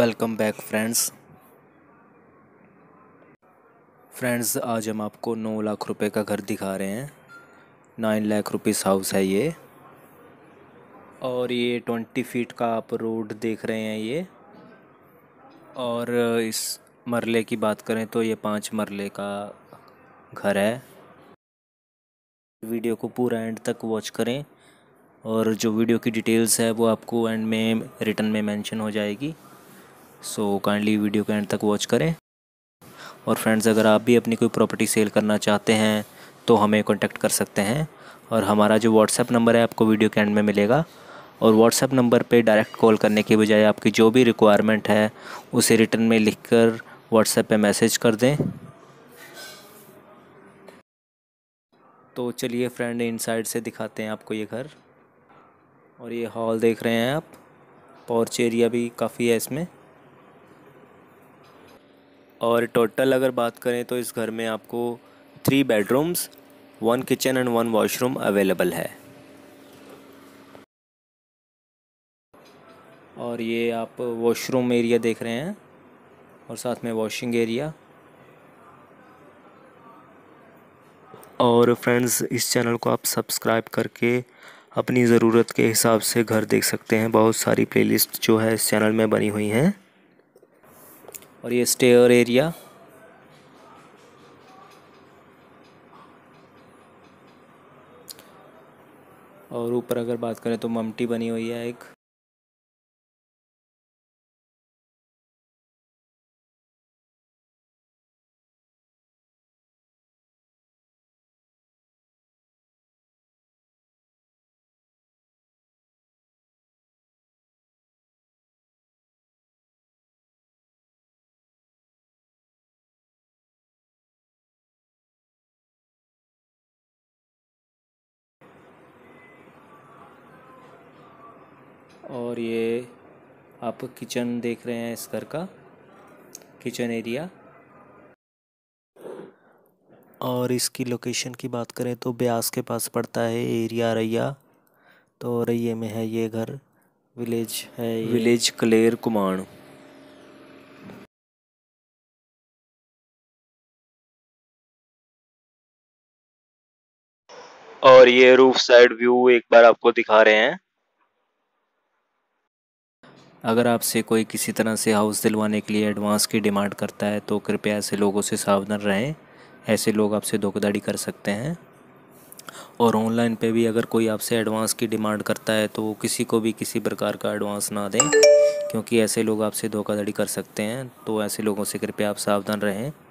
Welcome back friends friends आज हम आपको नौ लाख रुपए का घर दिखा रहे हैं नाइन लाख रुपीस हाउस है ये और ये ट्वेंटी फीट का आप रोड देख रहे हैं ये और इस मरले की बात करें तो ये पांच मरले का घर है वीडियो को पूरा एंड तक वॉच करें और जो वीडियो की डिटेल्स है वो आपको एंड में रिटर्न में मेंशन हो जाएगी सो काइंडली वीडियो के एंड तक वॉच करें और फ्रेंड्स अगर आप भी अपनी कोई प्रॉपर्टी सेल करना चाहते हैं तो हमें कॉन्टैक्ट कर सकते हैं और हमारा जो व्हाट्सएप नंबर है आपको वीडियो के एंड में मिलेगा और व्हाट्सएप नंबर पे डायरेक्ट कॉल करने के बजाय आपकी जो भी रिक्वायरमेंट है उसे रिटर्न में लिखकर व्हाट्सएप पर मैसेज कर दें तो चलिए फ्रेंड इन साइड से दिखाते हैं आपको ये घर और ये हॉल देख रहे हैं आप पॉर्च एरिया भी काफ़ी है इसमें और टोटल अगर बात करें तो इस घर में आपको three bedrooms one kitchen and one washroom available है और ये आप वॉशरूम एरिया देख रहे हैं और साथ में वॉशिंग एरिया और फ्रेंड्स इस चैनल को आप सब्सक्राइब करके अपनी ज़रूरत के हिसाब से घर देख सकते हैं बहुत सारी प्लेलिस्ट जो है इस चैनल में बनी हुई हैं और ये स्टेयर एरिया और ऊपर अगर बात करें तो ममटी बनी हुई है एक और ये आप किचन देख रहे हैं इस घर का किचन एरिया और इसकी लोकेशन की बात करें तो ब्यास के पास पड़ता है एरिया रैया तो रैये में है ये घर विलेज है ये। विलेज कलेर कुमाण और ये रूफ साइड व्यू एक बार आपको दिखा रहे हैं अगर आपसे कोई किसी तरह से हाउस दिलवाने के लिए एडवांस की डिमांड करता है तो कृपया ऐसे लोगों से सावधान रहें ऐसे लोग आपसे धोखाधड़ी कर सकते हैं और ऑनलाइन पे भी अगर कोई आपसे एडवांस की डिमांड करता है तो किसी को भी किसी प्रकार का एडवांस ना दें क्योंकि ऐसे लोग आपसे धोखाधड़ी कर सकते हैं तो ऐसे लोगों से कृपया आप सावधान रहें